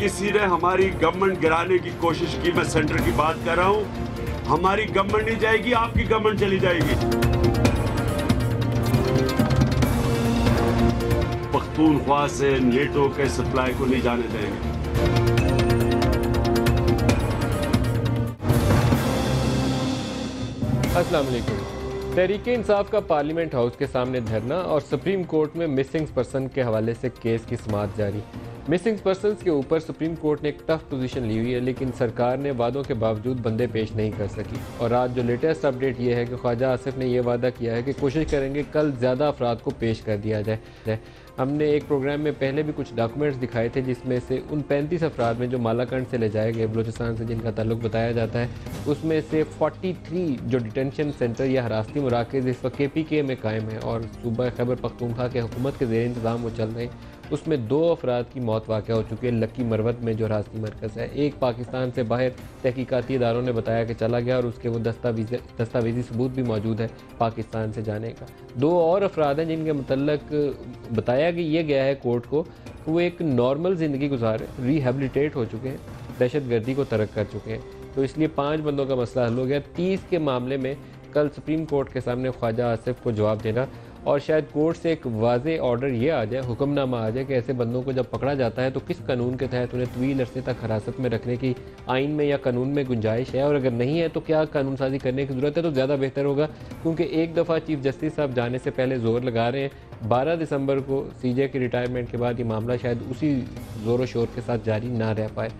किसी ने हमारी गवर्नमेंट गिराने की कोशिश की मैं सेंटर की बात कर रहा हूँ हमारी गवर्नमेंट नहीं जाएगी आपकी गवर्नमेंट चली जाएगी पख्तूनख्वा से नेटो के सप्लाई को नहीं जाने देंगे वालेकुम तहरीक इंसाफ का पार्लियामेंट हाउस के सामने धरना और सुप्रीम कोर्ट में मिसिंग पर्सन के हवाले से केस की समात जारी मिसिंग पर्सन के ऊपर सुप्रीम कोर्ट ने एक टफ पोजीशन ली हुई है लेकिन सरकार ने वादों के बावजूद बंदे पेश नहीं कर सकी और आज जो लेटेस्ट अपडेट ये है कि ख्वाजा आसिफ ने यह वादा किया है कि कोशिश करेंगे कल ज़्यादा अफराद को पेश कर दिया जाए हमने एक प्रोग्राम में पहले भी कुछ डॉक्यूमेंट्स दिखाए थे जिसमें से उन पैंतीस अफराद में जो मालाकंड से ले जाए गए बलोचिस्तान से जिनका ताल्लुक बताया जाता है उसमें से 43 जो डिटेंशन सेंटर या हरासती मराकज़ इस वक्त के पी के में कायम है और सूबा खैबर पखतूखा के हुकूमत के जेर इंतज़ाम वो चल रहे हैं उसमें दो अफराद की मौत वाक़ हो चुकी है लक्की मरवत में जो रास्ती मरकज़ है एक पाकिस्तान से बाहर तहकीकती इदारों ने बताया कि चला गया और उसके वो दस्तावेज दस्तावेजी सबूत भी मौजूद है पाकिस्तान से जाने का दो और अफराद हैं जिनके मतलब बताया कि यह गया है कोर्ट को वो एक नॉर्मल ज़िंदगी गुजार रिहेबलीटेट हो चुके हैं दहशत गर्दी को तरक कर चुके हैं तो इसलिए पाँच बंदों का मसला हल हो गया तीस के मामले में कल सुप्रीम कोर्ट के सामने ख्वाजा आसिफ को जवाब देना और शायद कोर्ट से एक वाज ऑर्डर ये आ जाए हुक्मनामा आ जाए कि ऐसे बंदों को जब पकड़ा जाता है तो किस कानून के तहत उन्हें तवील अरसे तक हिरासत में रखने की आइन में या कानून में गुंजाइश है और अगर नहीं है तो क्या कानून साजी करने की ज़रूरत है तो ज़्यादा बेहतर होगा क्योंकि एक दफ़ा चीफ जस्टिस साहब जाने से पहले ज़ोर लगा रहे हैं बारह दिसंबर को सी जे के रिटायरमेंट के बाद ये मामला शायद उसी ज़ोर शोर के साथ जारी ना रह पाए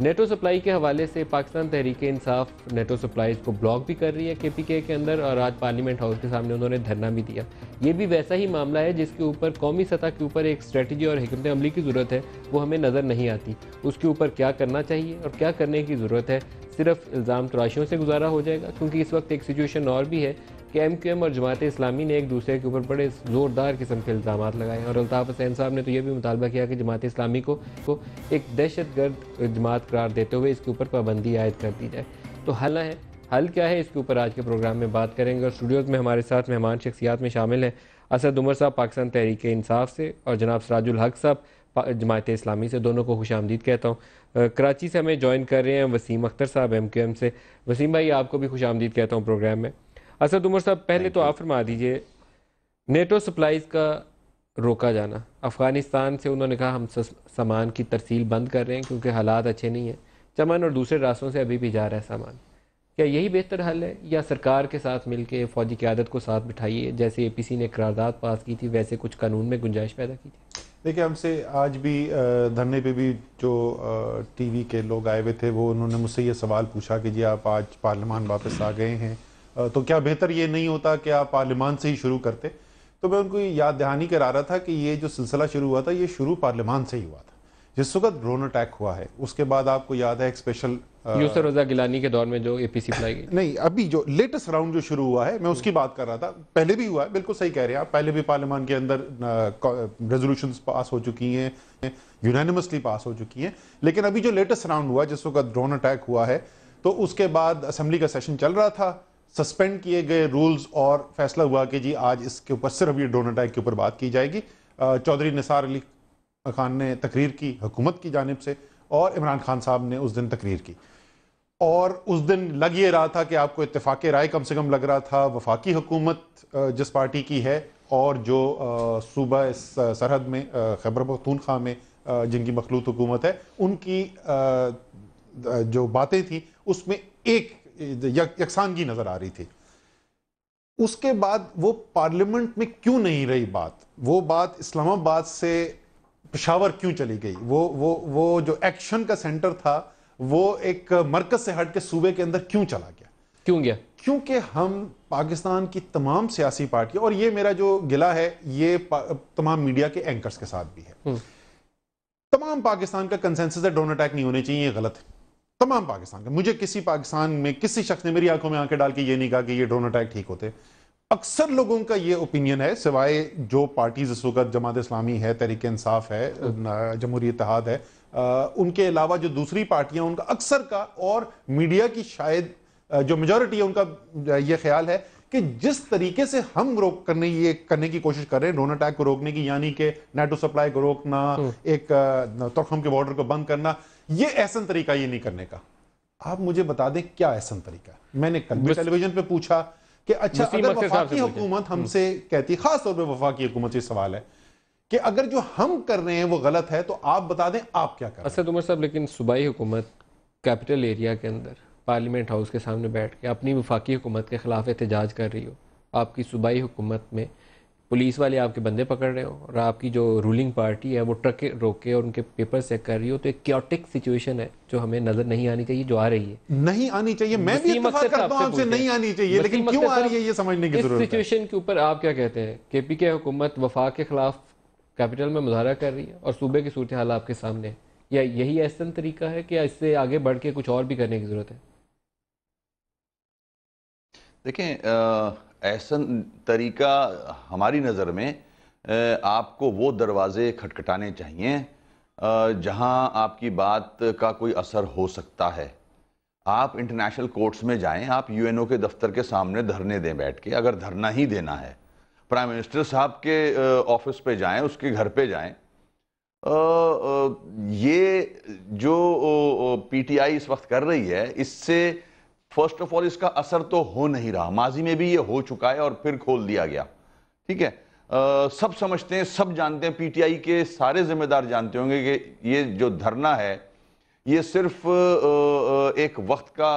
नेटो सप्लाई के हवाले से पाकिस्तान तहरीक इंसाफ नेटो सप्लाईज़ को ब्लॉक भी कर रही है के पी के के अंदर और आज पार्लियामेंट हाउस के सामने उन्होंने धरना भी दिया ये भी वैसा ही मामला है जिसके ऊपर कौमी सतह के ऊपर एक स्ट्रेटजी और हमत अमली की ज़रूरत है वो हमें नज़र नहीं आती उसके ऊपर क्या करना चाहिए और क्या करने की ज़रूरत है सिर्फ इल्ज़ाम तराशियों से गुजारा हो जाएगा क्योंकि इस वक्त एक सिचुएशन और भी है कि एम क्यू एम और जमात इस्लामी ने एक दूसरे के ऊपर बड़े ज़ोरदार किस्म के इल्ज़ाम लगाए और अल्ताफ़ हसैन साहब ने तो यह भी मुतालबा किया कि जमात इस्लामी को, को एक दहशत गर्द जमात करार देते हुए इसके ऊपर पाबंदी आयद कर दी जाए तो हल है हल क्या है इसके ऊपर आज के प्रोग्राम में बात करेंगे और स्टूडियोज़ में हमारे साथ मेहमान शख्सियात में शामिल हैं असद उमर साहब पाकिस्तान तहरीक इंसाफ से और जनाब सराजुल हक साहब जमात इस्लामी से दोनों को खुश आमदीद कहता हूँ कराची से हमें ज्वाइन कर रहे हैं वसीम अख्तर साहब एम के एम से वसीम भाई आपको भी खुश आमदीद कहता हूँ प्रोग्राम में असद उमर साहब पहले तो आप फरमा दीजिए नेटो सप्लाईज का रोका जाना अफ़गानिस्तान से उन्होंने कहा हम सामान की तरसील बंद कर रहे हैं क्योंकि हालात अच्छे नहीं हैं चमन और दूसरे रास्तों से अभी भी जा रहा है सामान क्या यही बेहतर हल है या सरकार के साथ मिलकर फौजी क्यादत को साथ बिठाइए जैसे ए पी सी ने करारदाद पास की थी वैसे कुछ कानून में गुंजाइश पैदा की थी देखिए हमसे आज भी धरने पे भी जो टीवी के लोग आए हुए थे वो उन्होंने मुझसे ये सवाल पूछा कि जी आप आज पार्लियामान वापस आ गए हैं तो क्या बेहतर ये नहीं होता कि आप पार्लियामान से ही शुरू करते तो मैं उनको याद दहानी करा रहा था कि ये जो सिलसिला शुरू हुआ था ये शुरू पार्लियामान से ही हुआ था जिस वक्त ड्रोन अटैक हुआ है उसके बाद आपको याद है एक स्पेशल यूसर रजा गिलानी के दौर में जो एपीसी फ्लाई गई नहीं अभी जो लेटेस्ट राउंड जो शुरू हुआ है मैं उसकी बात कर रहा था पहले भी हुआ है बिल्कुल सही कह रहे हैं आप पहले भी पार्लियामान के अंदर रेजोल्यूशन पास हो चुकी हैं यूनानिमसली पास हो चुकी हैं लेकिन अभी जो लेटेस्ट राउंड हुआ जिस वक्त ड्रोन अटैक हुआ है तो उसके बाद असेंबली का सेशन चल रहा था सस्पेंड किए गए रूल्स और फैसला हुआ कि जी आज इसके ऊपर सिर्फ ये ड्रोन अटैक के ऊपर बात की जाएगी चौधरी निसार अली खान ने तकरीर की हुकूमत की जानब से और इमरान खान साहब ने उस दिन तकरीर की और उस दिन लग ये रहा था कि आपको इतफाक़ राय कम से कम लग रहा था वफाकी हुकूमत जिस पार्टी की है और जो सूबा सरहद में खैबर खां में जिनकी मखलूत हुकूमत है उनकी जो बातें थी उसमें एक यकसानगी नज़र आ रही थी उसके बाद वो पार्लियामेंट में क्यों नहीं रही बात वो बात इस्लामाबाद से पिशावर क्यों चली गई वो वो वो जो एक्शन का सेंटर था वो एक मरकज से हट के सूबे के अंदर क्यों चला गया क्यों गया क्योंकि हम पाकिस्तान की तमाम सियासी पार्टियां और ये मेरा जो गिला है ये तमाम मीडिया के एंकर्स के साथ भी है हम्म। तमाम पाकिस्तान का कंसेंसस है ड्रोन अटैक नहीं होने चाहिए ये गलत है तमाम पाकिस्तान का मुझे किसी पाकिस्तान में किसी शख्स ने मेरी आंखों में आंखें डाल के ये नहीं कहा कि ये ड्रोन अटैक ठीक होते अक्सर लोगों का ये ओपिनियन है सिवाय जो पार्टीज इस वक्त जमात इस्लामी है तहरीक इंसाफ है जमहूरी इतिहाद है आ, उनके अलावा जो दूसरी पार्टियां उनका अक्सर का और मीडिया की शायद जो मेजोरिटी है उनका यह ख्याल है कि जिस तरीके से हम रोक करने ये करने की कोशिश कर रहे हैं ड्रोन अटैक को रोकने की यानी कि नेटो सप्लाई को रोकना हम्म। एक तोखम के बॉर्डर को बंद करना ये ऐसा तरीका ये नहीं करने का आप मुझे बता दें क्या ऐसा तरीका मैंने कल टेलीविजन पे पूछा कि अच्छा अगर हम्म। वफाकी हुकूमत हमसे कहती है खास तौर पर वफाकी हुकूमत ये सवाल है कि अगर जो हम कर रहे हैं वो गलत है तो आप बता दें आप क्या कर असद अच्छा, उमर साहब लेकिन सूबाई हुकूमत कैपिटल एरिया के अंदर पार्लियामेंट हाउस के सामने बैठ के अपनी वफाकी हुकूमत के खिलाफ एहतजाज कर रही हो आपकी सूबाई हुकूमत में पुलिस वाले आपके बंदे पकड़ रहे हो और आपकी जो रूलिंग पार्टी है वो रोक के और उनके पेपर चेक कर रही हो तो एक क्योटिक सिचुएशन है जो हमें नजर नहीं आनी चाहिए जो आ रही है नहीं आनी चाहिए मैं भी करता आपसे नहीं आनी चाहिए लेकिन क्यों आ रही है ये समझने की जरूरत सिचुएशन के ऊपर आप क्या कहते हैं केपी के हुकूमत वफाक के खिलाफ कैपिटल में मुजहरा कर रही है और सूबे की सूरत हाल आपके सामने या यही ऐसा तरीका है कि इससे आगे बढ़ के कुछ और भी करने की जरूरत है देखें ऐसा तरीका हमारी नज़र में आपको वो दरवाज़े खटखटाने चाहिए जहां आपकी बात का कोई असर हो सकता है आप इंटरनेशनल कोर्ट्स में जाएं आप यूएनओ के दफ्तर के सामने धरने दें बैठ के अगर धरना ही देना है प्राइम मिनिस्टर साहब के ऑफिस पे जाएं उसके घर पे जाएं ये जो पीटीआई इस वक्त कर रही है इससे फर्स्ट ऑफ ऑल इसका असर तो हो नहीं रहा माजी में भी ये हो चुका है और फिर खोल दिया गया ठीक है आ, सब समझते हैं सब जानते हैं पीटीआई के सारे जिम्मेदार जानते होंगे कि ये जो धरना है ये सिर्फ एक वक्त का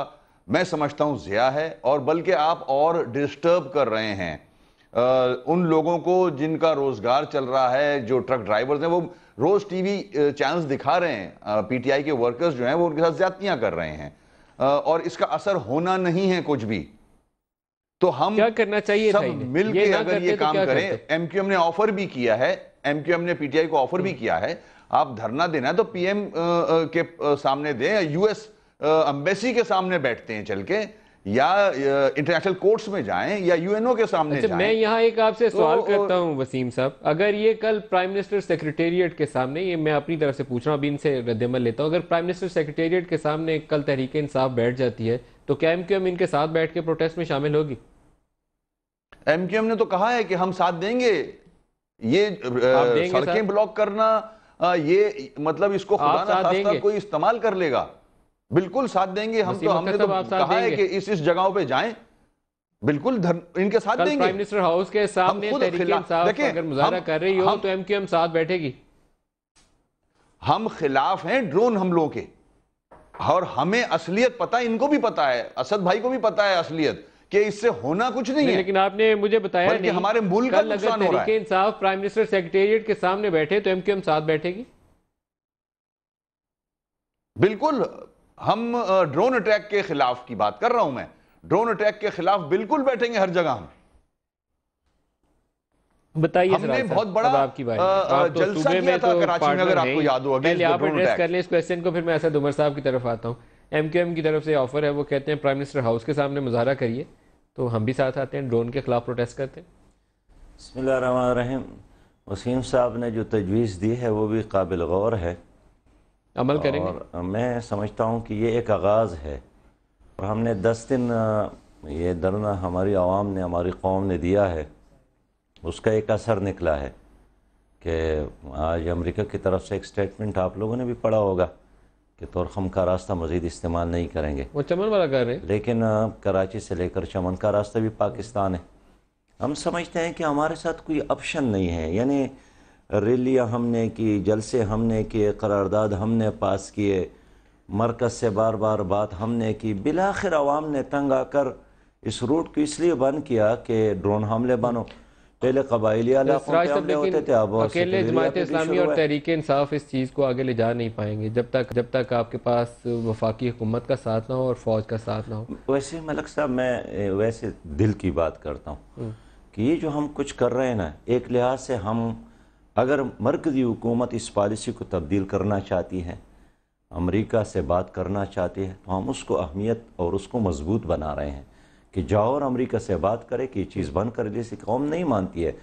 मैं समझता हूँ ज़िया है और बल्कि आप और डिस्टर्ब कर रहे हैं आ, उन लोगों को जिनका रोज़गार चल रहा है जो ट्रक ड्राइवर्स हैं वो रोज़ टीवी चैनल्स दिखा रहे हैं पीटीआई के वर्कर्स जो हैं वो उनके साथ ज़्यादतियाँ कर रहे हैं और इसका असर होना नहीं है कुछ भी तो हम क्या करना चाहिए सब मिलकर अगर ये तो काम तो करें एमक्यूएम ने ऑफर भी किया है एमक्यूएम ने पीटीआई को ऑफर भी हम्म। किया है आप धरना देना है तो पीएम के सामने दें यूएस अम्बेसी के सामने बैठते हैं चल के या इंटरनेशनल कोर्ट्स में जाएं या यूएनओ के सामने अच्छा, जाएं मैं यहाँ एक आपसे तो, सवाल करता हूँ वसीम साहब अगर ये कल प्राइम मिनिस्टर सेक्रेटेरिएट के सामने ये मैं अपनी तरफ से पूछ रहा हूँ अभी इनसे रद्दमल लेता हूँ अगर प्राइम मिनिस्टर सेक्रेटेरिएट के सामने कल तहरीक इंसाफ बैठ जाती है तो क्या एम क्यू इनके साथ बैठ के प्रोटेस्ट में शामिल होगी एम क्यू ने तो कहा है कि हम साथ देंगे ये सड़कें ब्लॉक करना ये मतलब इसको खुदा ना कोई इस्तेमाल कर लेगा बिल्कुल साथ देंगे हम तो हमने तो कहा है कि इस इस जगहों पे जाएं बिल्कुल धर, इनके साथ देंगे प्राइम मिनिस्टर हाउस के सामने देखिए अगर मुजाहरा कर रही हो हम, तो एमक्यूएम साथ बैठेगी हम खिलाफ हैं ड्रोन हमलों के और हमें असलियत पता है इनको भी पता है असद भाई को भी पता है असलियत कि इससे होना कुछ नहीं, नहीं है लेकिन आपने मुझे बताया नहीं हमारे मुल्क का नुकसान हो रहा है इंसाफ प्राइम मिनिस्टर सेक्रेटेरिएट के सामने बैठे तो एमक्यूएम साथ बैठेगी बिल्कुल हम ड्रोन अटैक के खिलाफ की बात कर रहा हूं मैं ड्रोन अटैक के खिलाफ बिल्कुल बैठेंगे हर जगह हम बताइए हमने बहुत बड़ा आपकी बात तो जलसा में था तो कराची में अगर आपको याद हो पहले आप एड्रेस कर लें इस क्वेश्चन को फिर मैं असद उमर साहब की तरफ आता हूं एमकेएम की तरफ से ऑफर है वो कहते हैं प्राइम मिनिस्टर हाउस के सामने मुजाहरा करिए तो हम भी साथ आते हैं ड्रोन के खिलाफ प्रोटेस्ट करते हैं बसमिल वसीम साहब ने जो तजवीज़ दी है वो भी काबिल गौर है अमल और करेंगे मैं समझता हूँ कि ये एक आगाज़ है और हमने दस दिन ये धरना हमारी आवाम ने हमारी कौम ने दिया है उसका एक असर निकला है कि आज अमेरिका की तरफ से एक स्टेटमेंट आप लोगों ने भी पढ़ा होगा कि तोरखम का रास्ता मज़ीद इस्तेमाल नहीं करेंगे वो चमन वाला कर रहे हैं लेकिन कराची से लेकर चमन का रास्ता भी पाकिस्तान है हम समझते हैं कि हमारे साथ कोई ऑप्शन नहीं है यानी रैलियाँ हमने की जलसे हमने किए करारदाद हमने पास किए मरकज़ से बार बार बात हमने की बिलाखिर आवाम ने तंग आकर इस रूट को इसलिए बंद किया कि ड्रोन हमले बनो पहले कबाइली होते थे अब अकेले जमात इस्लामी और तहरीक इंसाफ इस चीज़ को आगे ले जा नहीं पाएंगे जब तक जब तक आपके पास वफाकी हुकूमत का साथ ना हो और फौज का साथ ना हो वैसे मलक साहब मैं वैसे दिल की बात करता हूँ हम्म। कि ये जो हम कुछ कर रहे हैं ना एक लिहाज से हम अगर मरकज़ी हुकूमत इस पॉलिसी को तब्दील करना चाहती है अमरीका से बात करना चाहती है तो हम उसको अहमियत और उसको मजबूत बना रहे हैं कि जाओ और अमरीका से बात करें कि ये चीज़ बंद कर जैसे कौम नहीं मानती है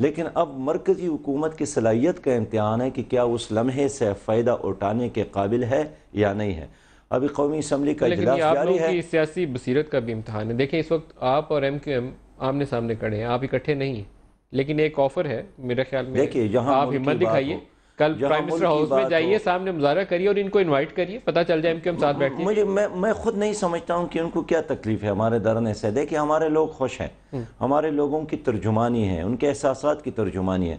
लेकिन अब मरकज़ी हुकूमत की सलाहियत का इम्तहान है कि क्या उस लम्हे से फ़ायदा उठाने के काबिल है या नहीं है अभी कौमी असम्बली का इजलास जारी है सियासी बसीरत का भी इम्तहान है देखें इस वक्त आप और एम क्यू एम आमने सामने खड़े हैं आप इकट्ठे नहीं हैं लेकिन एक ऑफर है मेरे ख्याल में देखिए यहाँ आप हिम्मत दिखाइए कल प्राइम मिनिस्टर हाउस में जाइए सामने मुजाहरा करिए और इनको इनवाइट करिए पता चल जाए इनके हम साथ बैठे मुझे मैं मैं खुद नहीं समझता हूँ कि उनको क्या तकलीफ है हमारे धरने से देखिए हमारे लोग खुश हैं हम्म। हमारे लोगों की तर्जुमानी है उनके एहसास की तर्जुमानी है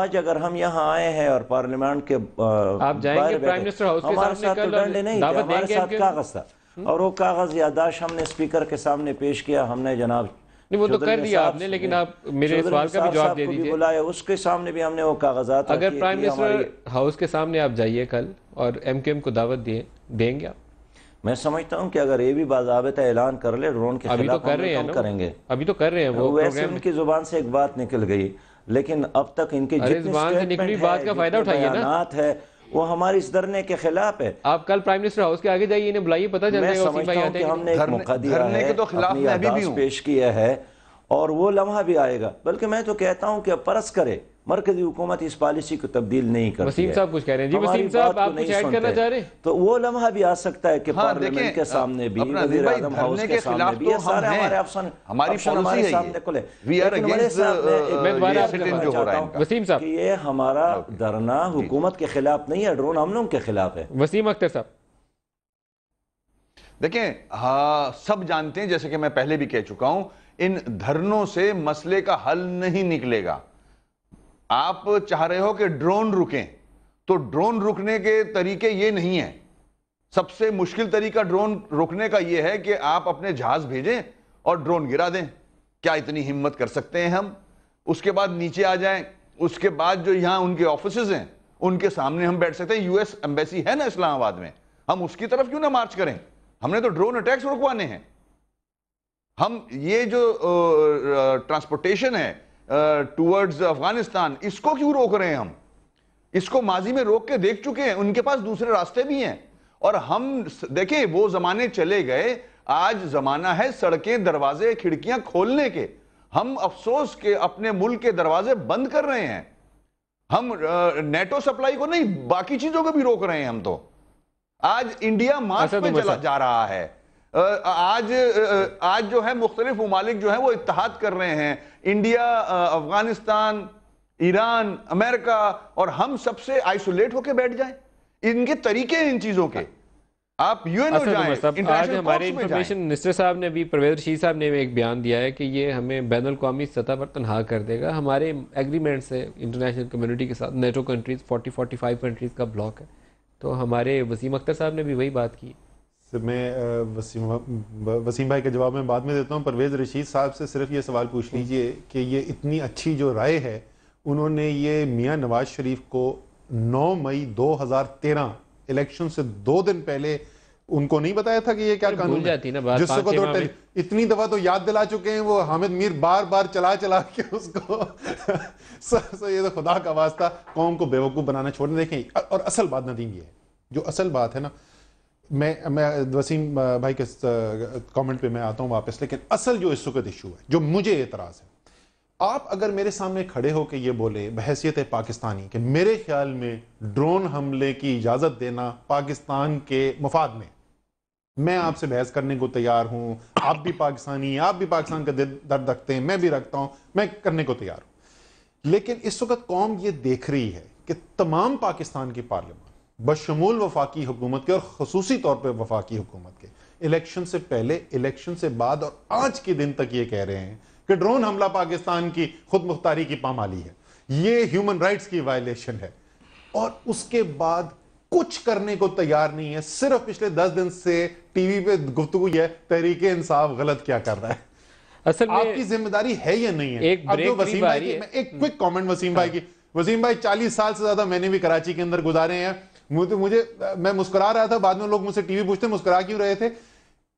आज अगर हम यहाँ आए हैं और पार्लियामेंट के आप जाएंगे प्राइम मिनिस्टर हाउस हमारे साथ तो नहीं हमारे साथ कागज था हम्म। और वो कागज़ यादाश्त हमने स्पीकर के सामने पेश किया हमने जनाब नहीं वो तो कर दिया आपने लेकिन आप मेरे सवाल का भी जवाब दे दीजिए बुलाया उसके सामने भी हमने वो कागजात अगर प्राइम मिनिस्टर हाउस के सामने आप जाइए कल और एम के एम को दावत दिए देंगे आप मैं समझता हूं कि अगर ये भी बाजाबता ऐलान कर ले ड्रोन के अभी तो कर रहे हैं करेंगे अभी तो कर रहे हैं वो वैसे उनकी जुबान से एक बात निकल गई लेकिन अब तक इनके जितनी बात का फायदा उठाइए ना है वो हमारी इस धरने के खिलाफ है आप कल प्राइम मिनिस्टर हाउस के आगे जाइए इन्हें बुलाइए पता चल जाएगा हमने एक मौका दिया है तो पेश किया है और वो लम्हा भी आएगा बल्कि मैं तो कहता हूँ कि अब परस करे मरकजी हुकूमत इस पॉलिसी को तब्दील नहीं कर वसीम साहब कुछ कह रहे हैं जी वसीम साहब आप कुछ ऐड करना चाह रहे हैं तो वो लम्हा भी आ सकता है कि हाँ, पार्लियामेंट के सामने भी वजीर आजम हाउस के सामने भी तो ये सारे हमारे ऑप्शन हमारी हमारे सामने खुले uh, वसीम साहब ये हमारा धरना हुकूमत के खिलाफ नहीं है ड्रोन हमलों के खिलाफ है वसीम अख्तर साहब देखें हाँ सब जानते हैं जैसे कि मैं पहले भी कह चुका हूं इन धरनों से मसले का हल नहीं निकलेगा आप चाह रहे हो कि ड्रोन रुकें तो ड्रोन रुकने के तरीके ये नहीं है सबसे मुश्किल तरीका ड्रोन रुकने का ये है कि आप अपने जहाज भेजें और ड्रोन गिरा दें क्या इतनी हिम्मत कर सकते हैं हम उसके बाद नीचे आ जाएं उसके बाद जो यहां उनके ऑफिस हैं उनके सामने हम बैठ सकते हैं यूएस एम्बेसी है ना इस्लामाबाद में हम उसकी तरफ क्यों ना मार्च करें हमने तो ड्रोन अटैक्स रुकवाने हैं हम ये जो ट्रांसपोर्टेशन है टूवर्ड्स अफगानिस्तान इसको क्यों रोक रहे हैं हम इसको माजी में रोक के देख चुके हैं उनके पास दूसरे रास्ते भी हैं और हम देखें वो जमाने चले गए आज जमाना है सड़कें दरवाजे खिड़कियां खोलने के हम अफसोस के अपने मुल्क के दरवाजे बंद कर रहे हैं हम नेटो सप्लाई को नहीं बाकी चीजों को भी रोक रहे हैं हम तो आज इंडिया मास्क अच्छा, तो पे चला जा रहा है आज आज जो है मुख्तलिफ ममालिक जो है वो इतिहाद कर रहे हैं इंडिया अफगानिस्तान ईरान अमेरिका और हम सबसे आइसोलेट होकर बैठ जाए इनके तरीके इन चीजों के आप यूएन आज हमारे इंफॉर्मेशन मिनिस्टर साहब ने भी परवेज रशीद साहब ने एक बयान दिया है कि ये हमें बैन अवी सतह पर तनहा कर देगा हमारे एग्रीमेंट्स है इंटरनेशनल कम्युनिटी के साथ NATO countries forty forty five countries का ब्लॉक है तो हमारे वसीम अख्तर साहब ने भी वही बात की मैं वसीम वसीम भाई के जवाब में बाद में देता हूँ परवेज़ रशीद साहब से सिर्फ ये सवाल पूछ लीजिए कि ये इतनी अच्छी जो राय है उन्होंने ये मियाँ नवाज शरीफ को 9 मई 2013 इलेक्शन से दो दिन पहले उनको नहीं बताया था कि ये क्या कानून जाती ना बात जिसको इतनी दफा तो याद दिला चुके हैं वो हामिद मीर बार बार चला चला के उसको सर सर ये तो खुदा का वास्ता कौम को बेवकूफ़ बनाना छोड़ने देखें और असल बात नदीम ये है जो असल बात है ना मैं मैं वसीम भाई के कमेंट पे मैं आता हूँ वापस लेकिन असल जो इस वक्त इशू है जो मुझे एतराज़ है आप अगर मेरे सामने खड़े होकर ये बोले बहसीत है पाकिस्तानी कि मेरे ख्याल में ड्रोन हमले की इजाज़त देना पाकिस्तान के मफाद में मैं आपसे बहस करने को तैयार हूँ आप भी पाकिस्तानी आप भी पाकिस्तान का दर्द रखते हैं मैं भी रखता हूँ मैं करने को तैयार हूँ लेकिन इस वक्त कौम ये देख रही है कि तमाम पाकिस्तान की पार्लियामेंट बशमूल वफाकी हुकूमत के और खसूसी तौर पर वफाकी हुकूमत के इलेक्शन से पहले इलेक्शन से बाद और आज के दिन तक ये कह रहे हैं कि ड्रोन हमला पाकिस्तान की खुद मुख्तारी की पामाली है ये ह्यूमन राइट्स की वायलेशन है और उसके बाद कुछ करने को तैयार नहीं है सिर्फ पिछले दस दिन से टीवी पे गुफ्तु है तहरीक इंसाफ गलत क्या कर रहा है असल आपकी जिम्मेदारी है या नहीं है एक अब जो वसीम भाई की मैं एक क्विक कमेंट वसीम भाई हाँ। की वसीम भाई चालीस साल से ज्यादा मैंने भी कराची के अंदर गुजारे हैं मुझे, तो मुझे मैं मुस्कुरा रहा था बाद में लोग मुझसे टीवी पूछते मुस्कुरा क्यों रहे थे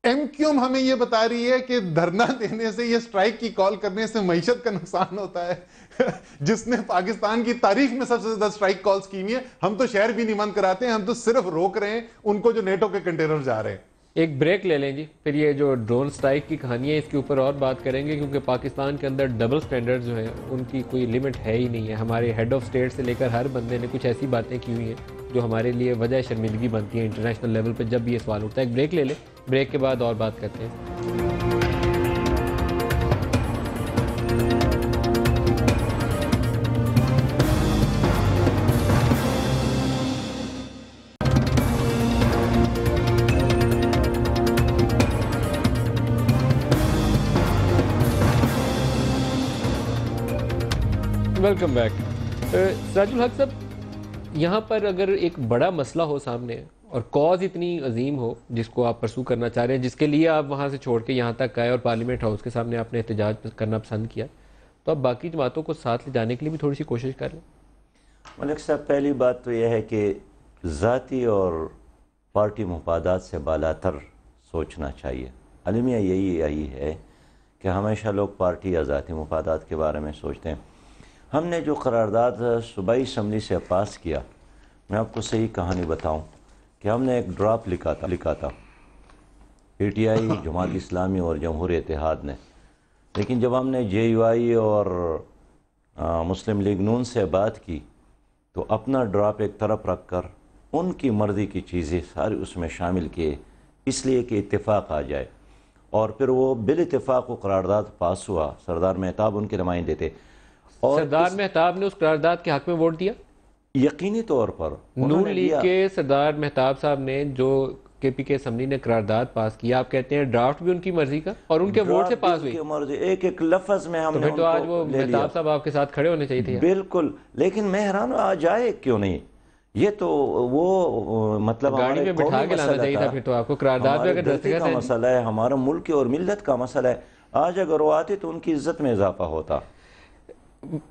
एमक्यूएम हमें यह बता रही है कि धरना देने से यह स्ट्राइक की कॉल करने से मीशत का नुकसान होता है जिसने पाकिस्तान की तारीख में सबसे ज्यादा स्ट्राइक कॉल्स की हुई है हम तो शहर भी नहीं बंद कराते हैं हम तो सिर्फ रोक रहे हैं उनको जो नेटो के कंटेनर जा रहे हैं एक ब्रेक ले लें जी फिर ये जो ड्रोन स्ट्राइक की कहानी है इसके ऊपर और बात करेंगे क्योंकि पाकिस्तान के अंदर डबल स्टैंडर्ड जो है उनकी कोई लिमिट है ही नहीं है हमारे हेड ऑफ स्टेट से लेकर हर बंदे ने कुछ ऐसी बातें की हुई हैं जो हमारे लिए वजह शर्मिंदगी बनती है इंटरनेशनल लेवल पर जब भी ये सवाल उठता है एक ब्रेक ले लें ब्रेक के बाद और बात करते हैं वेलकम बैक सराजुल हक साहब यहाँ पर अगर एक बड़ा मसला हो सामने और कॉज इतनी अजीम हो जिसको आप परसू करना चाह रहे हैं जिसके लिए आप वहाँ से छोड़ के यहाँ तक आए और पार्लियामेंट हाउस के सामने आपने एहतजाज करना पसंद किया तो आप बाकी जमातों को साथ ले जाने के लिए भी थोड़ी सी कोशिश कर लें मलिक साहब पहली बात तो यह है कि ज़ाती और पार्टी मफादात से बालातर सोचना चाहिए अलमिया यही आई है कि हमेशा लोग पार्टी या ज़ाती मफादात के बारे में सोचते हैं हमने जो करारदाद सूबाई इसम्बली से पास किया मैं आपको सही कहानी बताऊं कि हमने एक ड्राफ्ट लिखा था लिखा था पी टी आई जमात इस्लामी और जमहूर इतिहाद ने लेकिन जब हमने जे यू आई और आ, मुस्लिम लीग नून से बात की तो अपना ड्राफ्ट एक तरफ रख कर उनकी मर्ज़ी की चीज़ें सारी उसमें शामिल किए इसलिए कि इतफ़ाक़ आ जाए और फिर वो बिल इतफ़ाक़ को करारदाद पास हुआ सरदार मेहताब उनके नुमाइंदे थे और सरदार मेहताब ने उस करारदाद के हक में वोट दिया यकीनी तौर पर नून लीग के सरदार मेहताब साहब ने जो के पी के असम्बली ने करारदाद पास किया आप कहते हैं ड्राफ्ट भी उनकी मर्जी का और उनके वोट से पास हुई मर्जी एक एक लफज में हम तो, तो आज वो मेहताब साहब आपके साथ खड़े होने चाहिए थे बिल्कुल लेकिन मैं हैरान आज आए क्यों नहीं ये तो वो मतलब गाड़ी में बिठा के लाना चाहिए था फिर तो आपको करारदाद में अगर दस्तखत है मसला है हमारा मुल्क और मिल्लत का मसला है आज अगर वो आते तो उनकी इज्जत में इजाफा होता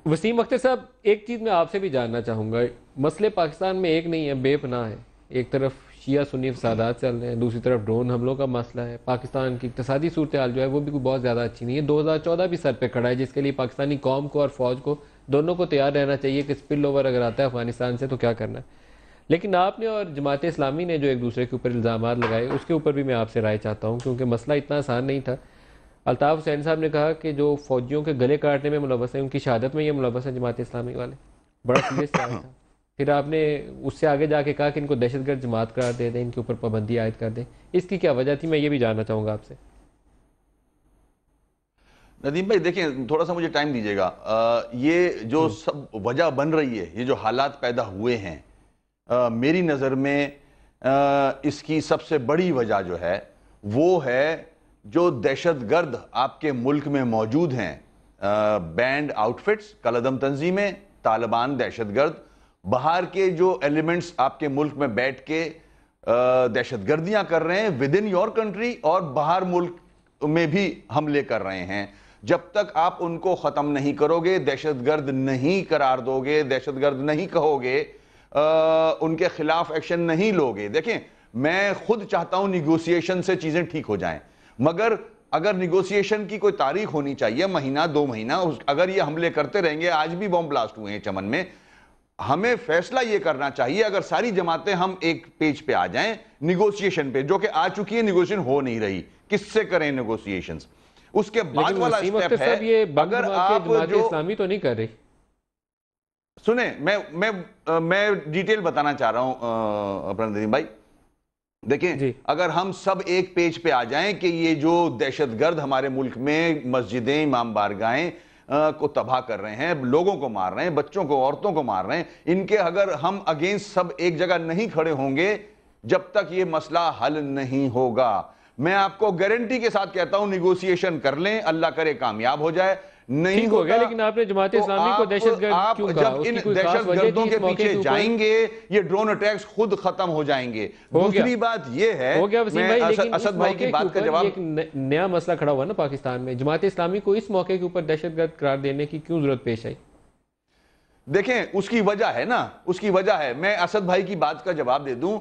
वसीम अख्तर साहब एक चीज़ मैं आपसे भी जानना चाहूँगा मसले पाकिस्तान में एक नहीं है बेपना है एक तरफ शिया सुनी फसादात चल रहे हैं दूसरी तरफ ड्रोन हमलों का मसला है पाकिस्तान की इकतदी सूरत हाल जो है वो भी बहुत ज़्यादा अच्छी नहीं है दो हज़ार चौदह भी सर पर खड़ा है जिसके लिए पाकिस्तानी कौम को और फ़ौज को दोनों को तैयार रहना चाहिए कि स्पिल ओवर अगर आता है अफगानिस्तान से तो क्या करना है लेकिन आपने और जमात इस्लामी ने जो एक दूसरे के ऊपर इल्ज़ाम लगाए उसके ऊपर भी मैं आपसे राय चाहता हूँ क्योंकि मसला इतना आसान नहीं था अलताफ़ हुसैन साहब ने कहा कि जो फौजियों के गले काटने में मुलवस है उनकी शहादत में ये मुलवस है जमात इस्लामी वाले बड़ा सीरियस था फिर आपने उससे आगे जाके कहा कि इनको दहशतगर्द जमात करार दे दें इनके ऊपर पाबंदी आयद कर दें इसकी क्या वजह थी मैं ये भी जानना चाहूँगा आपसे नदीम भाई देखें थोड़ा सा मुझे टाइम दीजिएगा ये जो हम्म। सब वजह बन रही है ये जो हालात पैदा हुए हैं आ, मेरी नज़र में आ, इसकी सबसे बड़ी वजह जो है वो है जो दहशत गर्द आपके मुल्क में मौजूद हैं बैंड आउटफिट्स कलदम तंजीमें तालिबान दहशत गर्द बाहर के जो एलिमेंट्स आपके मुल्क में बैठ के दहशत गर्दियां कर रहे हैं विद इन योर कंट्री और बाहर मुल्क में भी हमले कर रहे हैं जब तक आप उनको ख़त्म नहीं करोगे दहशत गर्द नहीं करार दोगे दहशत गर्द नहीं कहोगे आ, उनके खिलाफ एक्शन नहीं लोगे देखें मैं खुद चाहता हूं निगोसिएशन से चीज़ें ठीक हो जाएं मगर अगर निगोसिएशन की कोई तारीख होनी चाहिए महीना दो महीना अगर ये हमले करते रहेंगे आज भी बॉम्ब ब्लास्ट हुए हैं चमन में हमें फैसला ये करना चाहिए अगर सारी जमातें हम एक पेज पे आ जाएं निगोशिएशन पे जो कि आ चुकी है निगोशिएशन हो नहीं रही किससे करें निगोशिएशन उसके बाद वाला स्टेप है ये अगर आप जो इस्लामी तो नहीं कर रही सुने मैं मैं मैं डिटेल बताना चाह रहा हूं प्रणदीप भाई देखें अगर हम सब एक पेज पे आ जाएं कि ये जो दहशतगर्द हमारे मुल्क में मस्जिदें इमाम बारगाहें को तबाह कर रहे हैं लोगों को मार रहे हैं बच्चों को औरतों को मार रहे हैं इनके अगर हम अगेंस्ट सब एक जगह नहीं खड़े होंगे जब तक ये मसला हल नहीं होगा मैं आपको गारंटी के साथ कहता हूं निगोसिएशन कर लें अल्लाह करे कामयाब हो जाए नहीं हो गया लेकिन आपने जमात तो इस्लामी तो को दहशत गर्द आप क्यों जब इन दहशत गर्दों के पीछे जाएंगे ये ड्रोन अटैक्स खुद खत्म हो जाएंगे दूसरी बात ये है हो गया वसीम भाई लेकिन असद भाई की बात का जवाब एक नया मसला खड़ा हुआ ना पाकिस्तान में जमात इस्लामी को इस मौके के ऊपर दहशत गर्द करार देने की क्यों जरूरत पेश आई देखें उसकी वजह है ना उसकी वजह है मैं असद भाई की बात का जवाब दे दूं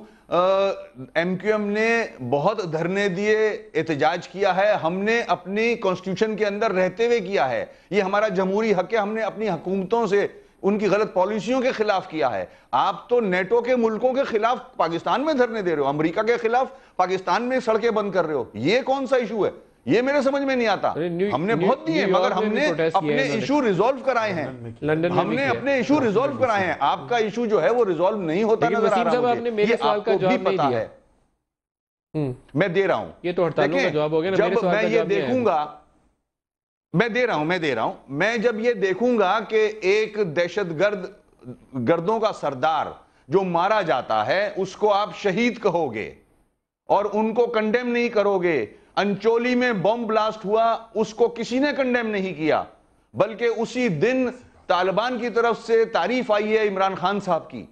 एमक्यूएम ने बहुत धरने दिए एहतजाज किया है हमने अपने कॉन्स्टिट्यूशन के अंदर रहते हुए किया है ये हमारा जमहूरी हक है हमने अपनी हुकूमतों से उनकी गलत पॉलिसियों के खिलाफ किया है आप तो नेटो के मुल्कों के खिलाफ पाकिस्तान में धरने दे रहे हो अमेरिका के खिलाफ पाकिस्तान में सड़कें बंद कर रहे हो ये कौन सा इशू है ये मेरे समझ में नहीं आता हमने बहुत दिए मगर हमने अपने इशू रिजोल्व कराए हैं लंदन हमने अपने इशू रिजोल्व कराए हैं आपका इशू जो है वो रिजोल्व नहीं होता नजर आ रहा मेरे सवाल का जवाब पता है हम्म। मैं दे रहा हूं ये तो हड़तालों का जवाब हो गया जब मैं ये देखूंगा मैं दे रहा हूं मैं दे रहा हूं मैं जब ये देखूंगा कि एक दहशत गर्द गर्दों का सरदार जो मारा जाता है उसको आप शहीद कहोगे और उनको कंडेम नहीं करोगे अंचोली में बम ब्लास्ट हुआ उसको किसी ने कंडेम नहीं किया बल्कि उसी दिन तालिबान की तरफ से तारीफ आई है इमरान खान साहब की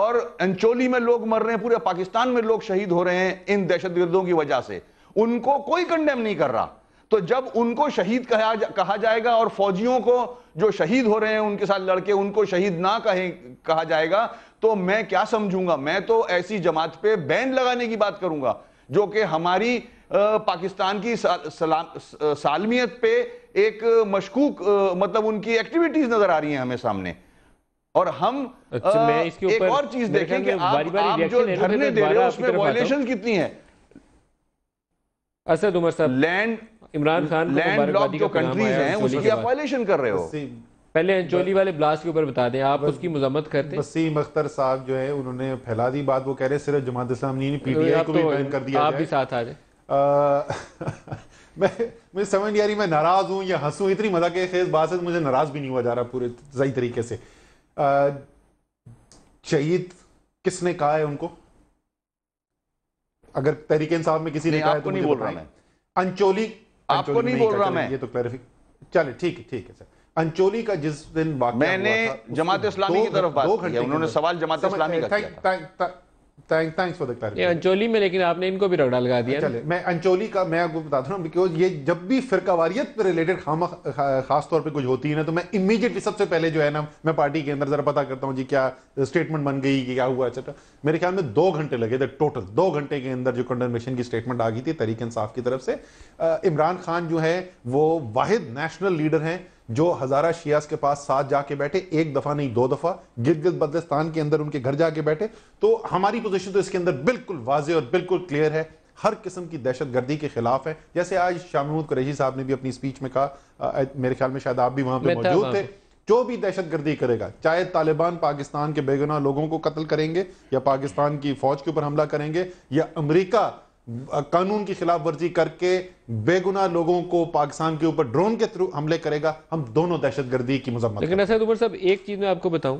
और अंचोली में लोग मर रहे हैं पूरे पाकिस्तान में लोग शहीद हो रहे हैं इन दहशतगर्दों की वजह से उनको कोई कंडेम नहीं कर रहा तो जब उनको शहीद कहा जा, कहा जाएगा और फौजियों को जो शहीद हो रहे हैं उनके साथ लड़के उनको शहीद ना कहे कहा जाएगा तो मैं क्या समझूंगा मैं तो ऐसी जमात पे बैन लगाने की बात करूंगा जो कि हमारी पाकिस्तान की सालमियत पे एक मशकूक मतलब उनकी एक्टिविटीज नजर आ रही हैं हमें सामने और हम अच्छा, मैं इसके एक और चीज देखें कि आप, बारी बारी आप जो धरने दे रहे हो उसमें वॉयलेशन कितनी है असद उमर साहब land Imran Khan land lock जो कंट्रीज हैं उसकी आप वॉयलेशन कर रहे हो पहले अंचोली वाले ब्लास्ट के ऊपर बता दें आप उसकी मजम्मत करते हैं वसीम अख्तर साहब जो है उन्होंने फैला दी बात वो कह रहे हैं सिर्फ जमात इस्लाम नहीं तो पीटीआई को भी बैन तो कर दिया आप भी साथ आ जाए मैं मुझे समझ नहीं आ रही मैं नाराज़ हूं या हंसू इतनी मज़ा के खेज बात से मुझे नाराज़ भी नहीं हुआ जा रहा पूरे सही तरीके से शहीद किसने कहा है उनको अगर तरीके इंसाफ में किसी ने कहा तो नहीं बोल रहा मैं अंचोली आपको नहीं बोल रहा मैं ये तो क्लैरिफिक चले ठीक है ठीक है सर अंचोली का जिस दिन मैंने जमात इस्लामी की तरफ बात की है उन्होंने सवाल जमात इस्लामी का किया था thank thanks for the clarification Ancholi में लेकिन आपने इनको भी रगड़ा लगा दिया चले मैं अंचोली का मैं आपको बता रहा बिकॉज ये जब भी फिरकावारियत पर रिलेटेड खामा खास तौर पे कुछ होती है ना तो मैं इमीडिएटली सबसे पहले जो है ना मैं पार्टी के अंदर जरा पता करता हूँ जी क्या स्टेटमेंट बन गई कि क्या हुआ एक्सेट्रा मेरे ख्याल में दो घंटे लगे थे टोटल दो घंटे के अंदर जो कंडोनेशन की स्टेटमेंट आ गई थी तरीक इंसाफ की तरफ से इमरान खान जो है वो वाहिद नेशनल लीडर हैं जो हजारा शियास के पास साथ जाके बैठे एक दफा नहीं दो दफा गिलगित बल्तिस्तान के अंदर उनके घर जाके बैठे तो हमारी पोजिशन तो इसके अंदर बिल्कुल वाजे और बिल्कुल क्लियर है हर किस्म की दहशत गर्दी के खिलाफ है जैसे आज शाह महमूद कुरैशी साहब ने भी अपनी स्पीच में कहा मेरे ख्याल में शायद आप भी वहां पर मौजूद थे जो भी दहशत गर्दी करेगा चाहे तालिबान पाकिस्तान के बेगुनाह लोगों को कत्ल करेंगे या पाकिस्तान की फौज के ऊपर हमला करेंगे या अमरीका कानून की खिलाफ वर्जी करके बेगुनाह लोगों को पाकिस्तान के ऊपर ड्रोन के थ्रू हमले करेगा हम दोनों दहशतगर्दी की मजम्मत लेकिन असद उमर साहब एक चीज़ मैं आपको बताऊं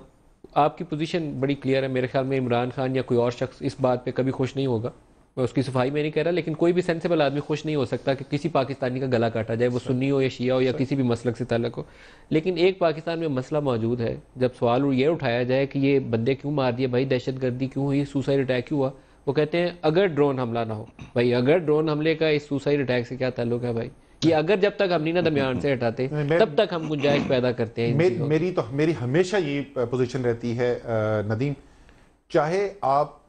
आपकी पोजीशन बड़ी क्लियर है मेरे ख्याल में इमरान खान या कोई और शख्स इस बात पे कभी खुश नहीं होगा मैं उसकी सफाई में नहीं कह रहा लेकिन कोई भी सेंसेबल आदमी खुश नहीं हो सकता कि किसी पाकिस्तानी का गला काटा जाए वो सुन्नी हो या शिया हो या किसी भी मसलक से तलक हो लेकिन एक पाकिस्तान में मसला मौजूद है जब सवाल ये उठाया जाए कि ये बंदे क्यों मार दिए भाई दहशतगर्दी क्यों हुई सुसाइड अटैक क्यों हुआ वो कहते हैं अगर ड्रोन हमला ना हो भाई अगर ड्रोन हमले का इस सुसाइड अटैक से क्या ताल्लुक है भाई कि हाँ। अगर जब तक हम नीना दरमियान से हटाते तब तक हम गुंजाइश पैदा करते हैं मे, मेरी तो मेरी हमेशा ये पोजीशन रहती है नदीम चाहे आप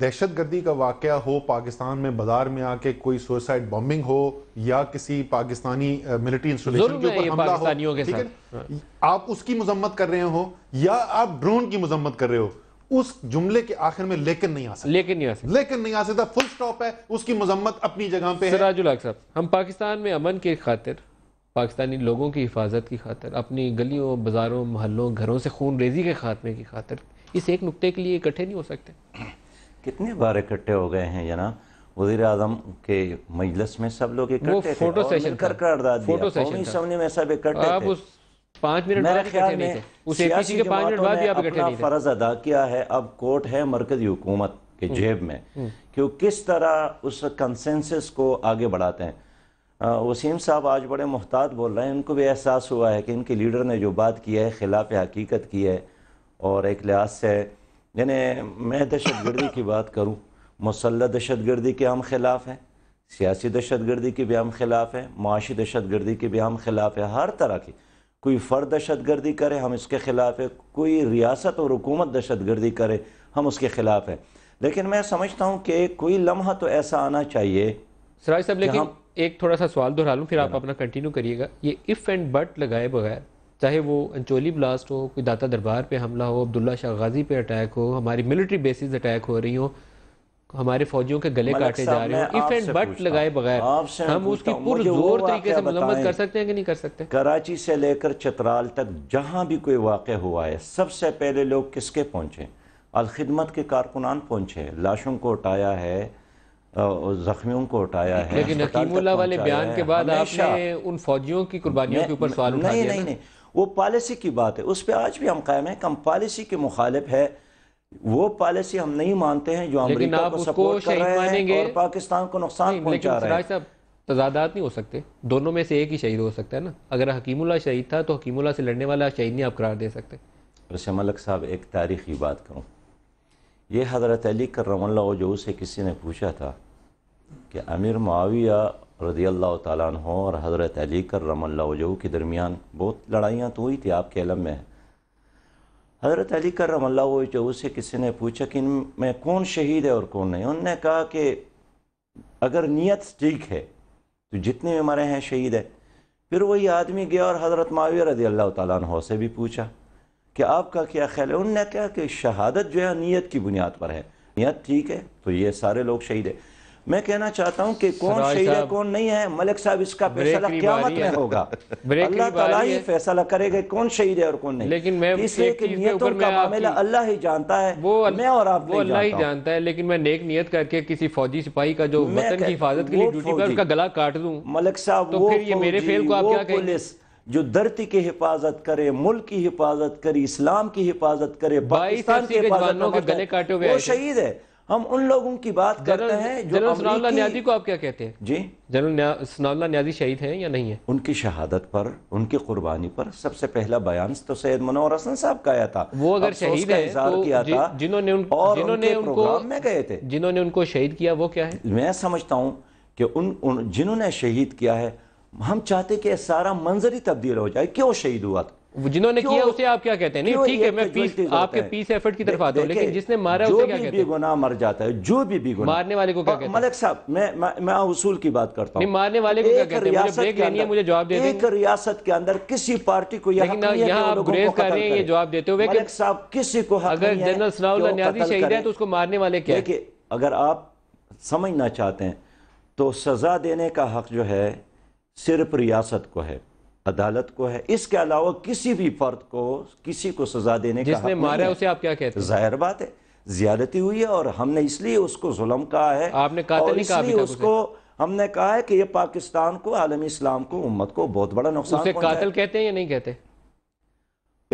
दहशत गर्दी का वाक़ हो पाकिस्तान में बाजार में आके कोई सुसाइड बॉम्बिंग हो या किसी पाकिस्तानी मिलिट्री इंस्टॉलेशन के ऊपर हमला हो ठीक है हाँ। आप उसकी मजम्मत कर रहे हो या आप ड्रोन की मजम्मत कर रहे हो उस जुमले के आखिर में लेकिन नहीं आ सकता लेकिन नहीं आ सकता लेकिन नहीं आ सकता फुल स्टॉप है उसकी मजम्मत अपनी जगह पे सराजुल साहब हम पाकिस्तान में अमन की खातिर पाकिस्तानी लोगों की हिफाजत की खातिर अपनी गलियों बाजारों मोहल्लों घरों से खून रेजी के खात्मे की खातिर इस एक नुकते के लिए इकट्ठे नहीं हो सकते कितने बार इकट्ठे हो गए हैं जना वजीर आजम के मजलिस में सब लोग इकट्ठे थे फोटो सेशन कर कर दिया फोटो सेशन में सब इकट्ठे आप उस पांच मिनट बाद इकट्ठे नहीं थे उस एपीसी के मिनट बाद भी आप इकट्ठे नहीं फर्ज अदा किया है अब कोर्ट है मरकजी हुकूमत के हम्म। जेब में हम्म। कि वो किस तरह उस कंसेंसस को आगे बढ़ाते हैं वसीम साहब आज बड़े मोहतात बोल रहे हैं उनको भी एहसास हुआ है कि इनके लीडर ने जो बात की है खिलाफ हकीकत की है और एक लिहाज से यानी मैं दहशत गर्दी की बात करूँ मसल दहशत गर्दी के हम खिलाफ हैं सियासी दहशत गर्दी के भी हम खिलाफ हैं माशी दहशत गर्दी के भी हम खिलाफ हैं हर तरह की कोई फ़र्द दहशत गर्दी करे हम इसके ख़िलाफ़ है कोई रियासत और हुकूमत दहशत गर्दी करे हम उसके ख़िलाफ़ है लेकिन मैं समझता हूँ कि कोई लम्हा तो ऐसा आना चाहिए सराज साहब लेकिन हम... एक थोड़ा सा सवाल दोहरा लूँ फिर आप अपना कंटिन्यू करिएगा ये इफ़ एंड बट लगाए बगैर चाहे वो अंचोली ब्लास्ट हो कोई दाता दरबार पर हमला हो अब्दुल्ला शाह गाजी पे अटैक हो हमारी मिलिट्री बेसिस अटैक हो रही हो हमारे फौजियों के गले काटे जा रहे हैं इफ एंड बट लगाए बगैर हम उसकी जोर तरीके से मजम्मत कर सकते हैं कि नहीं कर सकते कराची से लेकर चतराल तक जहाँ भी कोई वाक़ हुआ है सबसे पहले लोग किसके पहुँचे अलखदमत के कारकुनान पहुँचे लाशों को उठाया है जख्मियों को उठाया है लेकिन हकीमुल्ला वाले बयान के बाद आपने उन फौजियों की कुर्बानियों के ऊपर सवाल नहीं नहीं नहीं वो पॉलिसी की बात है उस पर आज भी हम कायम है कम पॉलिसी के मुखालिफ है वो पॉलिसी हम नहीं मानते हैं जो अमरीका को सपोर्ट कर रहे हैं और पाकिस्तान को नुकसान पहुंचा रहे हैं तजादात नहीं हो सकते दोनों में से एक ही शहीद हो सकता है ना अगर हकीमुल्ला शहीद था तो हकीमुल्ला से लड़ने वाला शहीद नहीं आप करार दे सकते मलक साहब एक तारीखी बात कहूँ ये हज़रत अली कर रमल्ला जो से किसी ने पूछा था कि अमीर माविया रज़ी अल्लाह तन और हज़रत अली कर रमल्ला जो के दरमियान बहुत लड़ाइयाँ तो हुई थी आपके अलम में हज़रत अली करम जो वो किसी ने पूछा कि मैं कौन शहीद है और कौन नहीं उनने कहा कि अगर नीयत ठीक है तो जितने भी हमारे हैं शहीद है फिर वही आदमी गया और हज़रत मावी रजी अल्लाह तह से भी पूछा कि आपका क्या ख्याल है उनने कहा कि शहादत जो है नीयत की बुनियाद पर है नीयत ठीक है तो ये सारे लोग शहीद है मैं कहना चाहता हूं कि कौन सही है कौन नहीं है मलिक साहब इसका फैसला क्यामत में होगा अल्लाह ताला ही फैसला करेगा कौन शहीद है और कौन नहीं लेकिन मैं इसलिए कि नियतों का मामला अल्लाह ही जानता है वो मैं और आप वो अल्लाह ही जानता है लेकिन मैं नेक नियत करके किसी फौजी सिपाही का जो वतन की हिफाजत के लिए ड्यूटी पर उसका गला काट दूं मलिक साहब तो वो फिर ये मेरे फेल को आप क्या कहेंगे जो धरती की हिफाजत करे मुल्क की हिफाजत करे इस्लाम की हिफाजत करे पाकिस्तान के जवानों के गले काटे हुए वो शहीद है हम उन लोगों की बात करते हैं जो जनरल न्याजी को आप क्या कहते हैं जी जनरल न्याजी शहीद हैं या नहीं है उनकी शहादत पर उनकी कुर्बानी पर सबसे पहला बयान तो सैयद मनोहर हसन साहब का आया था वो अगर शहीद है तो किया जि, था जिन्होंने उन, जिन्होंने उनको में गए थे जिन्होंने उनको शहीद किया वो क्या है मैं समझता हूँ कि उन जिन्होंने शहीद किया है हम चाहते कि सारा मंजर ही तब्दील हो जाए क्यों शहीद हुआ था जिन्होंने किया उसे आप क्या कहते हैं नहीं ठीक है मैं पीस तो आपके पीस एफर्ट की तरफ आता हूँ लेकिन जिसने मारा जो भी बेगुनाह मर जाता है जो भी भी मारने वाले को क्या कहते हैं मलिक साहब मैं मैं उसूल की बात करता हूँ मारने वाले को क्या कहते हैं मुझे ब्रेक लेनी है मुझे जवाब दे एक रियासत के अंदर किसी पार्टी को यहाँ आप ग्रेज कर रहे हैं ये जवाब देते हुए मलिक साहब किसी को अगर जनरल सलाउल्ला न्याजी शहीद है तो उसको मारने वाले क्या देखिए अगर आप समझना चाहते हैं तो सजा देने का हक जो है सिर्फ रियासत को है अदालत को है इसके अलावा किसी भी फर्द को किसी को सजा देने जिसने का मारा है उसे आप क्या कहते हैं जाहिर बात है ज्यादती हुई है और हमने इसलिए उसको जुलम कहा है आपने कातिल नहीं कहा उसको हमने कहा है कि ये पाकिस्तान को आलमी इस्लाम को उम्मत को बहुत बड़ा नुकसान कातिल कहते हैं या नहीं कहते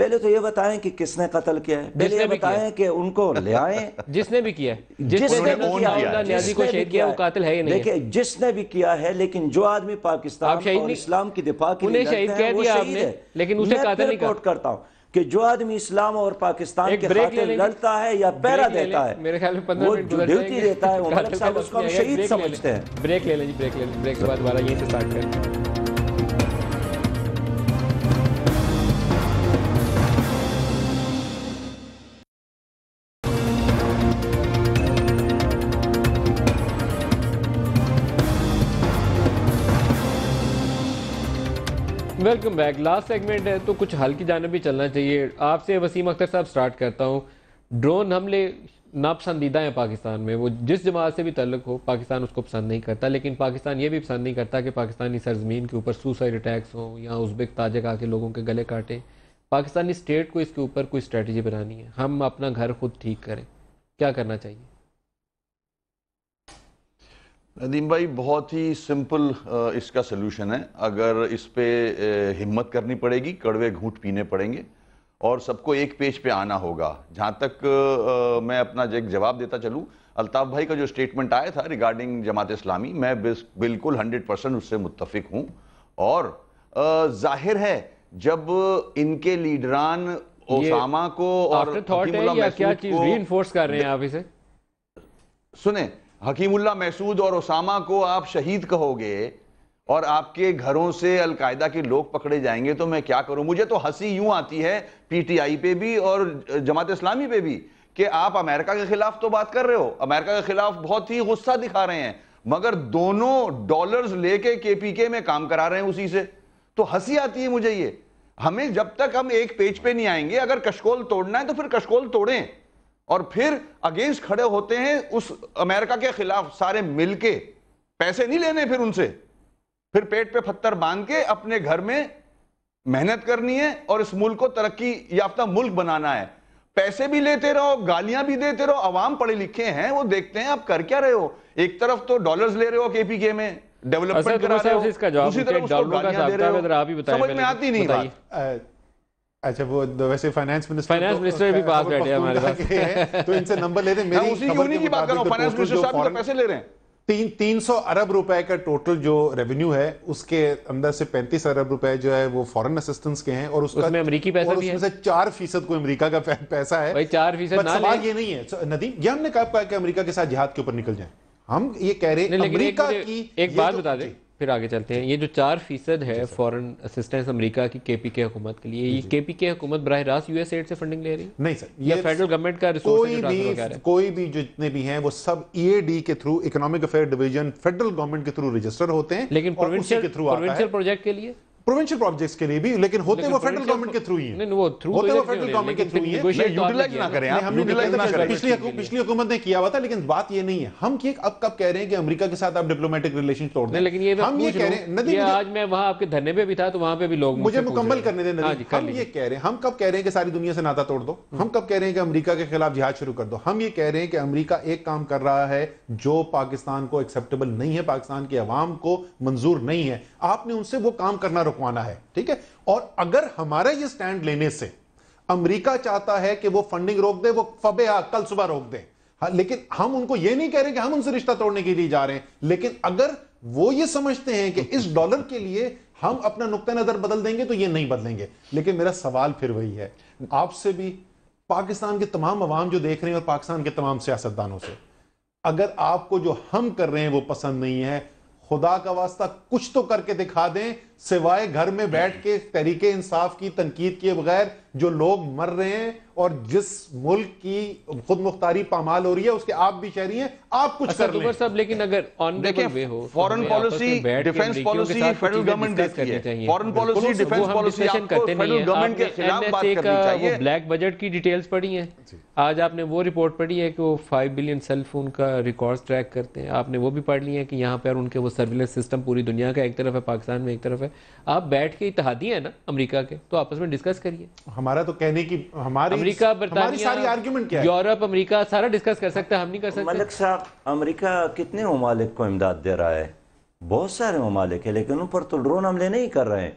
पहले तो ये बताएं कि किसने कत्ल किया है पहले ये बताएं कि उनको ले आए जिसने भी किया जिसने भी किया वो कातिल है देखिए जिसने भी किया है लेकिन जो आदमी पाकिस्तान और इस्लाम की दिफा के लिए लेकिन उसे तो रिपोर्ट करता हूँ कि जो आदमी इस्लाम और पाकिस्तान के ब्रेक ले ले लड़ता है या पैरा देता है मेरे ख्याल में पंद्रह मिनट ड्यूटी देता है वो साहब उसको हम शहीद समझते हैं ब्रेक ले लें ब्रेक ले लें ब्रेक के बाद दोबारा यहीं से स्टार्ट करें वेलकम बैक लास्ट सेगमेंट है तो कुछ हल की जानब भी चलना चाहिए आपसे वसीम अख्तर साहब स्टार्ट करता हूँ ड्रोन हमले नापसंदीदा हैं पाकिस्तान में वो जिस जमात से भी तल्लक हो पाकिस्तान उसको पसंद नहीं करता लेकिन पाकिस्तान ये भी पसंद नहीं करता कि पाकिस्तानी सरजमीन के ऊपर सुसाइड अटैक्स हों या उजबेक ताजक आके लोगों के गले काटें पाकिस्तानी स्टेट को इसके ऊपर कोई स्ट्रेटजी बनानी है हम अपना घर खुद ठीक करें क्या करना चाहिए नदीम भाई बहुत ही सिंपल इसका सलूशन है अगर इस पर हिम्मत करनी पड़ेगी कड़वे घूट पीने पड़ेंगे और सबको एक पेज पे आना होगा जहाँ तक मैं अपना एक जवाब देता चलूँ अल्ताफ भाई का जो स्टेटमेंट आया था रिगार्डिंग जमात इस्लामी मैं बिल्कुल हंड्रेड परसेंट उससे मुतफिक हूँ और जाहिर है जब इनके लीडरान ओसामा को और क्या चीज रीइंफोर्स कर रहे हैं आप इसे सुने हकीमुल्ला महसूद और ओसामा को आप शहीद कहोगे और आपके घरों से अलकायदा के लोग पकड़े जाएंगे तो मैं क्या करूं मुझे तो हंसी यूं आती है पीटीआई पे भी और जमात इस्लामी पे भी कि आप अमेरिका के खिलाफ तो बात कर रहे हो अमेरिका के खिलाफ बहुत ही गुस्सा दिखा रहे हैं मगर दोनों डॉलर्स लेके केपीके में काम करा रहे हैं उसी से तो हंसी आती है मुझे ये हमें जब तक हम एक पेज पे नहीं आएंगे अगर कशकोल तोड़ना है तो फिर कशकोल तोड़ें और फिर अगेंस्ट खड़े होते हैं उस अमेरिका के खिलाफ सारे मिलके पैसे नहीं लेने फिर उनसे फिर पेट पे पत्थर बांध के अपने घर में मेहनत करनी है और इस मुल्क को तरक्की याफ्ता मुल्क बनाना है पैसे भी लेते रहो गालियां भी देते रहो अवाम पढ़े लिखे हैं वो देखते हैं आप कर क्या रहे हो एक तरफ तो डॉलर्स ले रहे हो केपीके में डेवलपमेंट करा तो रहे हो दूसरी तरफ उसको गालियां दे रहे हो समझ में आती तो, नहीं बात अच्छा वो वैसे फाइनेंस मिनिस्टर फाइनेंस मिनिस्टर भी पास बैठे हैं हमारे पास तो इनसे नंबर लेते हैं मेरी उसी यूनियन की बात कर रहा हूं फाइनेंस मिनिस्टर साहब तो पैसे ले रहे हैं तीन तीन सौ अरब रुपए का टोटल जो रेवेन्यू है उसके अंदर से पैंतीस अरब रुपए जो है वो फॉरेन असिस्टेंस के हैं और उसका उसमें अमेरिकी पैसा भी है से चार फीसद को अमेरिका का पैसा है भाई चार फीसद ना सवाल ये नहीं है नदीम ये हमने कहा कि अमेरिका के साथ जिहाद के ऊपर निकल जाए हम ये कह रहे हैं अमेरिका की एक बात तो बता दें फिर आगे चलते हैं ये जो चार फीसद है फॉरेन असिस्टेंस अमेरिका की के पी के हुकूमत के लिए ये के पी के हुकूमत बरह रास्त यूएस एड से फंडिंग ले रही है नहीं सर ये फेडरल गवर्नमेंट का कोई भी कोई भी जितने भी हैं वो सब ईएडी e के through economic affair division federal government के थ्रू रजिस्टर होते हैं लेकिन प्रोविंशियल के थ्रू प्रोविंशियल प्रोजेक्ट के लिए प्रोविंशियल प्रोजेक्ट्स के लिए भी लेकिन होते वो फेडरल गवर्नमेंट के थ्रू ही नहीं वो थ्रू होते वो फेडरल तो गवर्नमेंट के थ्रू ही तो है यूटिलाइज ना करें हम यूटिलाइज ना करें पिछली पिछली हुकूमत ने किया हुआ था लेकिन बात ये नहीं है हम की अब कब कह रहे हैं कि अमेरिका के साथ आप डिप्लोमेटिक रिलेशन तोड़ दें लेकिन ये हम ये कह रहे हैं नदी आज मैं वहां आपके धरने पे भी था तो वहां पे भी लोग मुझे मुकम्मल करने दें नदी हाँ हम ये कह रहे हैं हम कब कह रहे हैं कि सारी दुनिया से नाता तोड़ दो हम्म। हम कब कह रहे हैं कि अमेरिका के खिलाफ जिहाद शुरू कर दो हम ये कह रहे हैं कि अमेरिका एक काम कर रहा है जो पाकिस्तान को एक्सेप्टेबल नहीं है पाकिस्तान की आवाम को मंजूर नहीं है आपने उनसे वो काम करना रुकवाना है ठीक है और अगर हमारा ये स्टैंड लेने से अमेरिका चाहता है कि वो फंडिंग रोक दे वो फबे हाँ कल सुबह रोक दे हाँ, लेकिन हम उनको ये नहीं कह रहे कि हम उनसे रिश्ता तोड़ने के लिए जा रहे हैं लेकिन अगर वो ये समझते हैं कि इस डॉलर के लिए हम अपना नुक्ता नजर बदल देंगे तो ये नहीं बदलेंगे लेकिन मेरा सवाल फिर वही है आपसे भी पाकिस्तान के तमाम अवाम जो देख रहे हैं और पाकिस्तान के तमाम सियासतदानों से अगर आपको जो हम कर रहे हैं वो पसंद नहीं है खुदा का वास्ता कुछ तो करके दिखा दें सिवाय घर में बैठ के तरीके इंसाफ की तनकीद किए बगैर जो लोग मर रहे हैं और जिस मुल्क की खुद मुख्तारी पामाल हो रही है उसके आप भी शहरी हैं आप कुछ अच्छा, कर तो लें साहब लेकिन अगर foreign policy defence policy federal government देती है फॉरेन पॉलिसी डिफेंस पॉलिसी करते नहीं ब्लैक बजट की डिटेल्स पड़ी है आज आपने वो रिपोर्ट पढ़ी है कि वो फाइव बिलियन सेल फोन का रिकॉर्ड ट्रैक करते हैं आपने वो भी पढ़ लिया है कि यहाँ पर उनके वो सर्विलेंस सिस्टम पूरी दुनिया का एक तरफ है पाकिस्तान में एक तरफ है आप बैठ के इतिहादी है ना अमरीका के तो आपस में डिस्कस करिए हमारा तो कहने की हमारी अमेरिका हमारी सारी आर्गुमेंट क्या है यूरोप अमेरिका सारा डिस्कस कर सकते हैं हम नहीं कर सकते मलिक साहब अमेरिका कितने ममालिक को इमदाद दे रहा है बहुत सारे ममालिक है लेकिन उन पर तो ड्रोन हमले नहीं कर रहे हैं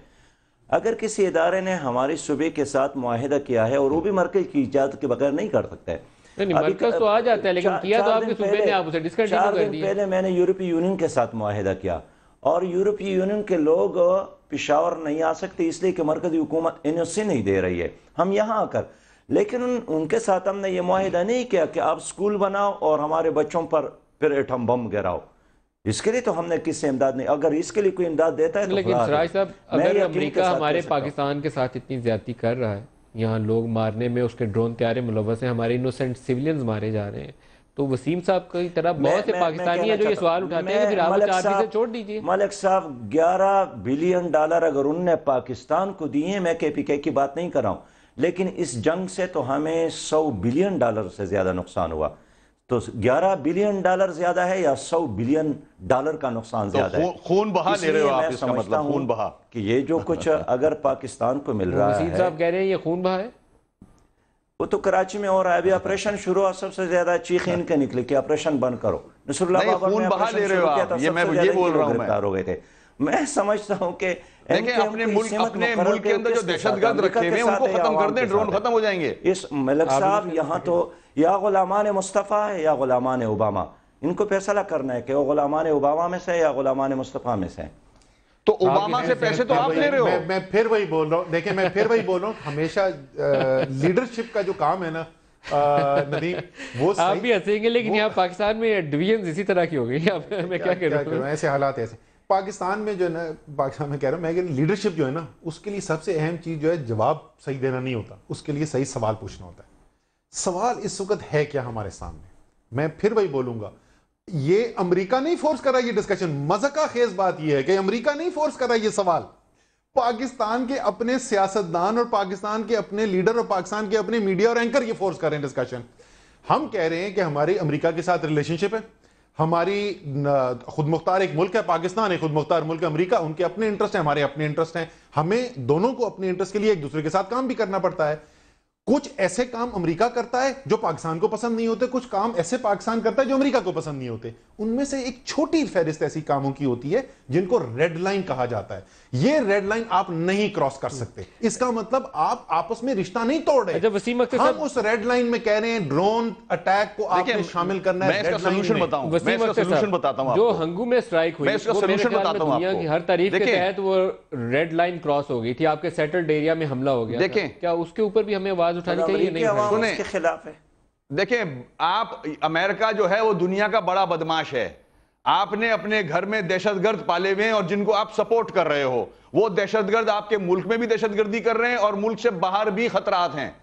अगर किसी इदारे ने हमारे सूबे के साथ माहिदा किया है और वो भी मरकज की इजाज़त के बगैर नहीं कर सकते तो आ जाता है लेकिन किया तो आपके सूबे ने आप उसे डिस्कंटिन्यू कर पहले मैंने यूरोपीय यूनियन के साथ माहिदा किया और यूरोपीय यूनियन के लोग पिशावर नहीं आ सकती इसलिए कि मरकजी हुकूमत एनओसी नहीं दे रही है हम यहाँ आकर लेकिन उन, उनके साथ हमने ये माहिदा नहीं किया कि आप स्कूल बनाओ और हमारे बच्चों पर फिर एटम बम गिराओ इसके लिए तो हमने किसी इमदाद नहीं अगर इसके लिए कोई इमदाद देता है तो लेकिन सराज साहब अगर अमेरिका हमारे पाकिस्तान के साथ इतनी ज्यादा कर रहा है यहाँ लोग मारने में उसके ड्रोन त्यारे मुलवस हैं हमारे इनोसेंट सिविलियंस मारे जा रहे हैं तो वसीम साहब की तरह बहुत से पाकिस्तानी हैं जो ये सवाल उठाते हैं कि फिर से छोड़ दीजिए मलिक साहब 11 बिलियन डॉलर अगर उनने पाकिस्तान को दिए मैं के पी के की बात नहीं कर रहा हूँ लेकिन इस जंग से तो हमें 100 बिलियन डॉलर से ज़्यादा नुकसान हुआ तो 11 बिलियन डॉलर ज्यादा है या 100 बिलियन डॉलर का नुकसान तो ज्यादा है खून बहा ले रहे हो आप इसका मतलब खून बहा कि ये जो कुछ अगर पाकिस्तान को मिल तो रहा है साहब कह रहे हैं ये खून बहा है वो तो कराची में हो रहा है अभी ऑपरेशन शुरू हुआ सबसे ज्यादा चीख के निकली कि ऑपरेशन बंद करो नसरुल्ला खून बहा ले रहे हो आप ये मैं ये बोल रहा हो गए थे मैं समझता हूँ कि अपने मुल्क अपने मुल्क के अंदर जो दहशतगर्द रखे उनको खत्म कर दें ड्रोन खत्म हो जाएंगे इस साहब यहाँ तो या गुलामान मुस्तफ़ा है या गुलामान ओबामा इनको फैसला करना है कि वो गुलामान ओबामा में से या गुलामान मुस्तफ़ा में से है तो ओबामा से पैसे तो आप ले रहे हो मैं, मैं फिर वही बोल रहा हूँ देखिये मैं फिर वही बोल रहा हूँ हमेशा लीडरशिप का जो काम है ना नदीम वो आप भी हंसेंगे लेकिन यहाँ पाकिस्तान में डिवीजन इसी तरह की हो गई मैं क्या, कह रहा हूँ ऐसे हालात ऐसे पाकिस्तान में जो है ना पाकिस्तान में कह रहा हूँ मैं लीडरशिप जो है ना उसके लिए सबसे अहम चीज़ जो है जवाब सही देना नहीं होता उसके लिए सही सवाल पूछना होता है सवाल इस वक्त है क्या हमारे सामने मैं फिर वही बोलूंगा ये अमेरिका नहीं फोर्स कर रहा ये डिस्कशन मजका खेज बात यह है कि अमेरिका नहीं फोर्स कर रहा ये सवाल पाकिस्तान के अपने सियासतदान और पाकिस्तान के अपने लीडर और पाकिस्तान के अपने मीडिया और एंकर ये फोर्स कर रहे हैं डिस्कशन हम कह रहे हैं कि हमारी अमेरिका के साथ रिलेशनशिप है हमारी खुद मुख्तार एक मुल्क है पाकिस्तान एक खुद मुख्तार मुल्क है अमरीका उनके अपने इंटरेस्ट हैं हमारे अपने इंटरेस्ट हैं हमें दोनों को अपने इंटरेस्ट के लिए एक दूसरे के साथ काम भी करना पड़ता है कुछ ऐसे काम अमेरिका करता है जो पाकिस्तान को पसंद नहीं होते कुछ काम ऐसे पाकिस्तान करता है जो अमेरिका को पसंद नहीं होते उनमें से एक छोटी फहरिस्त ऐसी कामों की होती है जिनको रेड लाइन कहा जाता है ये रेड लाइन आप नहीं क्रॉस कर सकते इसका मतलब आप आपस में रिश्ता नहीं तोड़ रहे अच्छा, वसीम हम सब... उस रेड लाइन में कह रहे हैं ड्रोन अटैक को आपने शामिल करना है सोल्यूशन बताऊं वसीम सोल्यूशन बताता हूं जो हंगू में स्ट्राइक हुई सोल्यूशन बताता हूं हर तारीख के तहत वो रेड लाइन क्रॉस हो गई थी आपके सेटल्ड एरिया में हमला हो गया देखें क्या उसके ऊपर भी हमें आवाज उठानी चाहिए नहीं खिलाफ है देखे आप अमेरिका जो है वो दुनिया का बड़ा बदमाश है आपने अपने घर में दहशतगर्द पाले हुए हैं और जिनको आप सपोर्ट कर रहे हो वो दहशतगर्द आपके मुल्क में भी दहशतगर्दी कर रहे हैं और मुल्क से बाहर भी खतरात हैं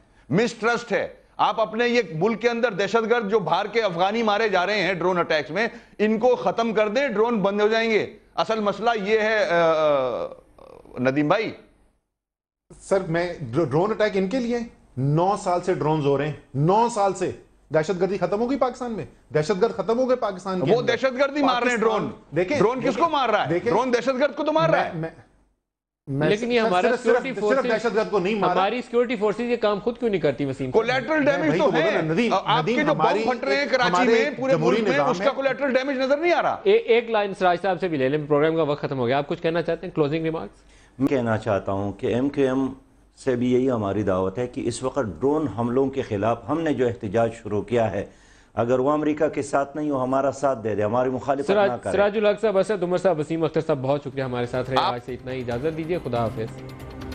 मिसट्रस्ट है आप अपने ये मुल्क के अंदर दहशतगर्द जो बाहर के अफगानी मारे जा रहे हैं ड्रोन अटैक्स में इनको खत्म कर दे ड्रोन बंद हो जाएंगे असल मसला ये है नदीम भाई सर मैं ड्रोन अटैक इनके लिए नौ साल से ड्रोन हो रहे हैं नौ साल से दहशतगर्दी खत्म हो गई पाकिस्तान में दहशतगर्द खत्म हो गए पाकिस्तान में वो दहशतगर्दी मार रहे हैं ड्रोन देखे ड्रोन किसको मार रहा है देखे ड्रोन दहशतगर्द को तो मार रहा है लेकिन ये हमारा सिक्योरिटी फोर्सेस दहशतगर्द को नहीं मारा हमारी सिक्योरिटी फोर्सेस ये काम खुद क्यों नहीं करती वसीम कोलैटरल डैमेज तो, तो है नदीम आपके जो बम फट रहे हैं कराची में पूरे मुल्क में उसका कोलैटरल डैमेज नजर नहीं आ रहा एक लाइन सराज साहब से भी ले लें प्रोग्राम का वक्त खत्म हो गया आप कुछ कहना चाहते हैं क्लोजिंग रिमार्क्स मैं कहना चाहता हूं कि एम से भी यही हमारी दावत है कि इस वक्त ड्रोन हमलों के ख़िलाफ़ हमने जो एहतजाज शुरू किया है अगर वो अमेरिका के साथ नहीं हो हमारा साथ दे दे हमारी मुखालिफ साहब असद उमर साहब वसीम अख्तर साहब बहुत शुक्रिया हमारे साथ रहे आज से इतना ही इजाज़त दीजिए खुदा हाफिज़